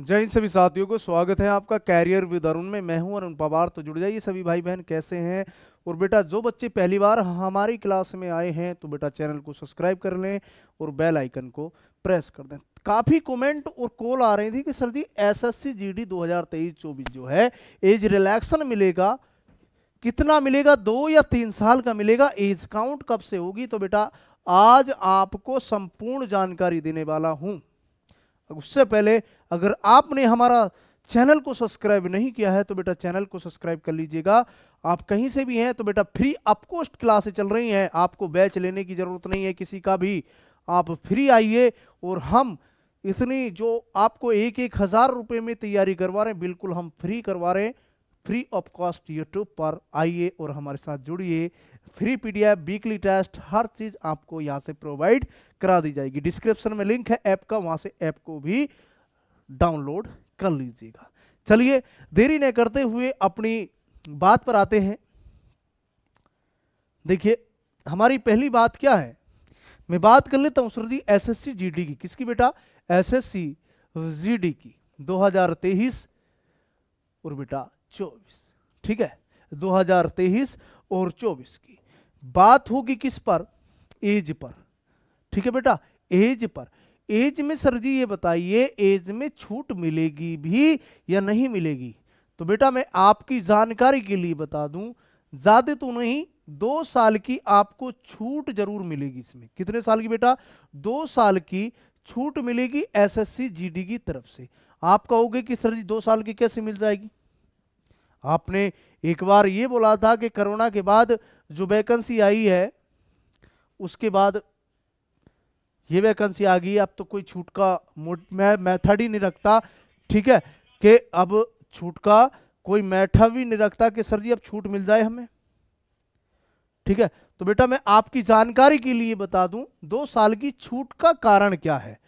जय हिंद सभी साथियों को स्वागत है आपका कैरियर विद अरुण में मैं हूं अरुण पवार तो जुड़ जाइए सभी भाई बहन कैसे हैं और बेटा जो बच्चे पहली बार हमारी क्लास में आए हैं तो बेटा चैनल को सब्सक्राइब कर लें और बेल आइकन को प्रेस कर दें काफ़ी कमेंट और कॉल आ रही थी कि सर जी एसएससी जीडी 2023-24 जो है एज रिलैक्सन मिलेगा कितना मिलेगा दो या तीन साल का मिलेगा एज काउंट कब से होगी तो बेटा आज आपको संपूर्ण जानकारी देने वाला हूँ उससे पहले अगर आपने हमारा चैनल को सब्सक्राइब नहीं किया है तो बेटा चैनल को सब्सक्राइब कर लीजिएगा आप कहीं से भी हैं तो बेटा फ्री अपकोस्ट क्लासे चल रही हैं आपको बैच लेने की ज़रूरत नहीं है किसी का भी आप फ्री आइए और हम इतनी जो आपको एक एक हज़ार रुपये में तैयारी करवा रहे हैं बिल्कुल हम फ्री करवा रहे हैं फ्री ऑफ कॉस्ट यूट्यूब पर आइए और हमारे साथ जुड़िए फ्री पीडीएफ वीकली टेस्ट हर चीज़ आपको यहाँ से प्रोवाइड करा दी जाएगी डिस्क्रिप्शन में लिंक है ऐप का वहाँ से ऐप को भी डाउनलोड कर लीजिएगा चलिए देरी न करते हुए अपनी बात पर आते हैं देखिए हमारी पहली बात क्या है मैं बात कर लेता हूँ सर जी एस की किसकी बेटा एस एस की 2023 और बेटा चौबीस ठीक है 2023 और 24 की बात होगी किस पर एज पर ठीक है बेटा एज पर एज में सर जी ये बताइए एज में छूट मिलेगी भी या नहीं मिलेगी तो बेटा मैं आपकी जानकारी के लिए बता दूं ज्यादा तो नहीं दो साल की आपको छूट जरूर मिलेगी इसमें कितने साल की बेटा दो साल की छूट मिलेगी एसएससी जीडी की तरफ से आप कहोगे कि सर जी दो साल की कैसे मिल जाएगी आपने एक बार ये बोला था कि कोरोना के बाद जो वैकेंसी आई है उसके बाद ये वैकेंसी आ गई अब तो कोई छूट का मैं मैथड ही नहीं रखता ठीक है कि अब छूट का कोई मैठा भी नहीं रखता कि सर जी अब छूट मिल जाए हमें ठीक है तो बेटा मैं आपकी जानकारी के लिए बता दूं दो साल की छूट का कारण क्या है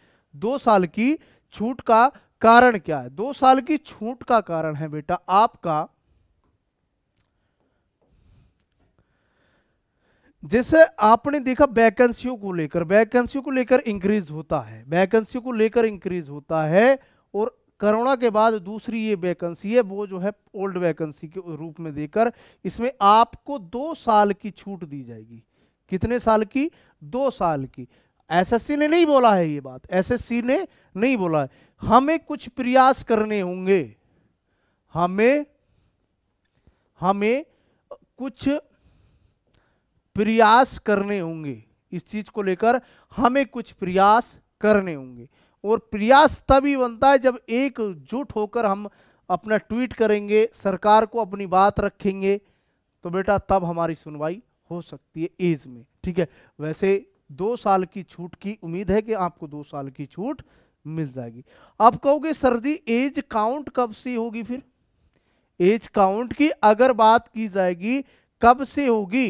दो साल की छूट का कारण क्या है दो साल की छूट का कारण है बेटा आपका जैसे आपने देखा वैकेंसियों को लेकर वैकेंसियों को लेकर इंक्रीज होता है वैकेंसियों को लेकर इंक्रीज होता है और कोरोना के बाद दूसरी ये वैकेंसी है वो जो है ओल्ड वैकेंसी के रूप में देकर इसमें आपको दो साल की छूट दी जाएगी कितने साल की दो साल की एसएससी ने नहीं बोला है ये बात एसएससी ने नहीं बोला है हमें कुछ प्रयास करने होंगे हमें हमें कुछ प्रयास करने होंगे इस चीज को लेकर हमें कुछ प्रयास करने होंगे और प्रयास तभी बनता है जब एकजुट होकर हम अपना ट्वीट करेंगे सरकार को अपनी बात रखेंगे तो बेटा तब हमारी सुनवाई हो सकती है एज में ठीक है वैसे दो साल की छूट की उम्मीद है कि आपको दो साल की छूट मिल जाएगी अब कहोगे सर जी एज काउंट कब से होगी फिर एज काउंट की अगर बात की जाएगी कब से होगी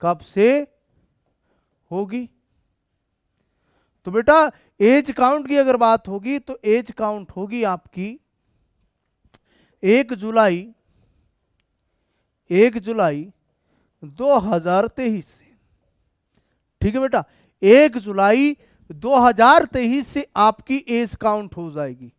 कब से होगी तो बेटा एज काउंट की अगर बात होगी तो एज काउंट होगी आपकी एक जुलाई एक जुलाई 2023 से ठीक है बेटा एक जुलाई 2023 से आपकी एज काउंट हो जाएगी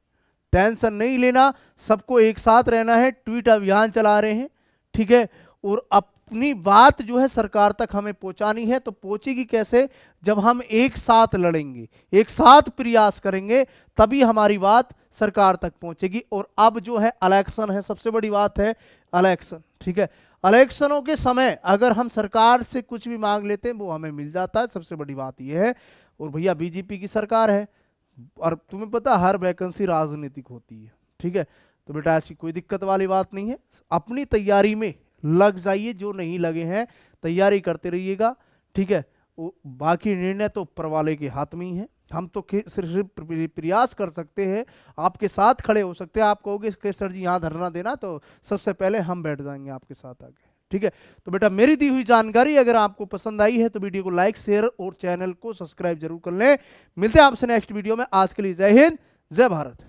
टेंशन नहीं लेना सबको एक साथ रहना है ट्वीट अभियान चला रहे हैं ठीक है और अब अपनी बात जो है सरकार तक हमें पहुंचानी है तो पहुंचेगी कैसे जब हम एक साथ लड़ेंगे एक साथ प्रयास करेंगे तभी हमारी बात सरकार तक पहुंचेगी और अब जो है अलेक्शन है सबसे बड़ी बात है अलेक्शन ठीक है अलेक्शनों के समय अगर हम सरकार से कुछ भी मांग लेते हैं वो हमें मिल जाता है सबसे बड़ी बात यह है और भैया बीजेपी की सरकार है और तुम्हें पता हर वैकेंसी राजनीतिक होती है ठीक है तो बेटा ऐसी कोई दिक्कत वाली बात नहीं है अपनी तैयारी में लग जाइए जो नहीं लगे हैं तैयारी करते रहिएगा ठीक है बाकी निर्णय तो ऊपर वाले के हाथ में ही है हम तो सिर्फ प्रयास कर सकते हैं आपके साथ खड़े हो सकते हैं आप कहोगे कि सर जी यहाँ धरना देना तो सबसे पहले हम बैठ जाएंगे आपके साथ आगे ठीक है तो बेटा मेरी दी हुई जानकारी अगर आपको पसंद आई है तो वीडियो को लाइक शेयर और चैनल को सब्सक्राइब जरूर कर लें मिलते हैं आपसे नेक्स्ट वीडियो में आज के लिए जय हिंद जय भारत